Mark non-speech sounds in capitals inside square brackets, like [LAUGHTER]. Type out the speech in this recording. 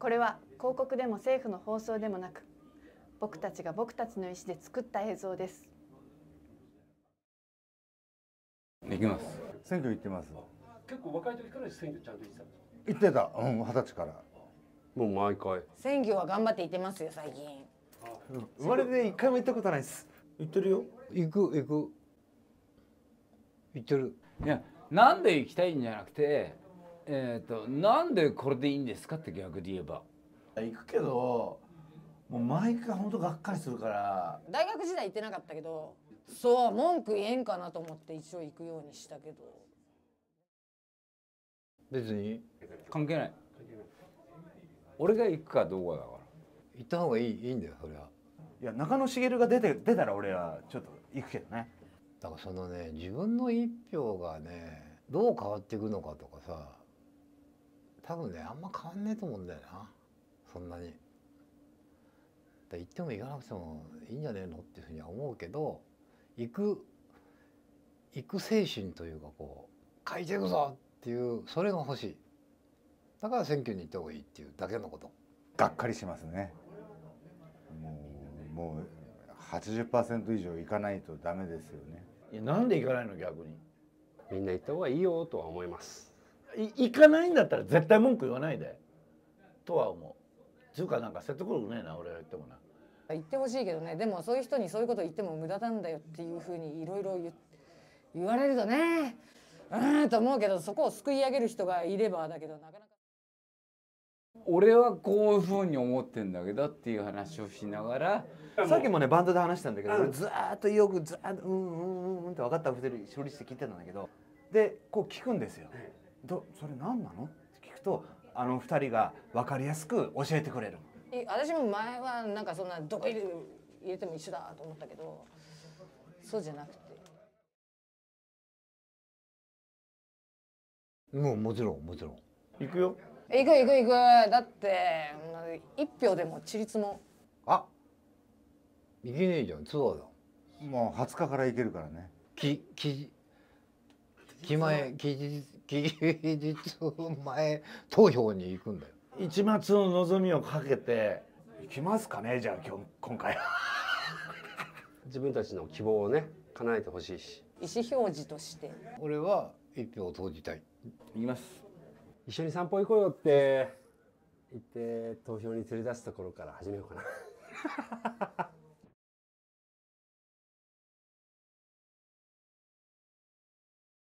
これは広告でも政府の放送でもなく僕たちが僕たちの意思で作った映像ですできます選挙行ってます結構若い時から選挙ちゃんと行ってた行ってたうん二十歳からもう毎回選挙は頑張って行ってますよ最近生まれて一回も行ったことないです行ってるよ行く行く行ってるいやなんで行きたいんじゃなくてえっ、ー、となんでこれでいいんですかって逆で言えば行くけどもうマイク回本当がっかりするから大学時代行ってなかったけどそう文句言えんかなと思って一応行くようにしたけど別に関係ない俺が行くかどうかだから行った方がいいいいんだよそりゃいや中野茂が出て出たら俺はちょっと行くけどねだからそのね自分の一票がねどう変わっていくのかとかさ多分ねあんま変わんねえと思うんだよなそんなに。行っても行かなくてもいいんじゃねえのっていうふうには思うけど行く行く精神というかこう書いていくぞっていうそれが欲しいだから選挙に行った方がいいっていうだけのことがっかりしますねもうもう80%以上行かないとダメですよねいやなんで行かないの逆にみんな行った方がいいよとは思います行かないんだったら絶対文句言わないでとは思うつうかなんか説得力ねえな俺は言ってもな言ってほしいけどねでもそういう人にそういうこと言っても無駄なんだよっていうふうにいろいろ言われるとねうんと思うけどそこをすくい上げる人がいればだけどなかなか。俺はこういうふうに思ってんだけどっていう話をしながらさっきもねバンドで話したんだけど、ずーっとよくずーっとうんうんうんうんって分かったふうに処理して聞いてたんだけどでこう聞くんですよ。はいどそれ何なのって聞くとあの2人が分かりやすく教えてくれる私も前はなんかそんなどこ入れても一緒だと思ったけどそうじゃなくてもうもちろんもちろん行くよ行く行く行くだって一票でもちりつもあ行けねえじゃんツアーだもう20日から行けるからねきき気前期日期日前投票に行くんだよ一抹の望みをかけて行きますかねじゃあ今日今回は [LAUGHS] 自分たちの希望をね叶えてほしいし意思表示として俺は一票を投じたい行きます一緒に散歩行こうよって言って投票に連れ出すところから始めようかな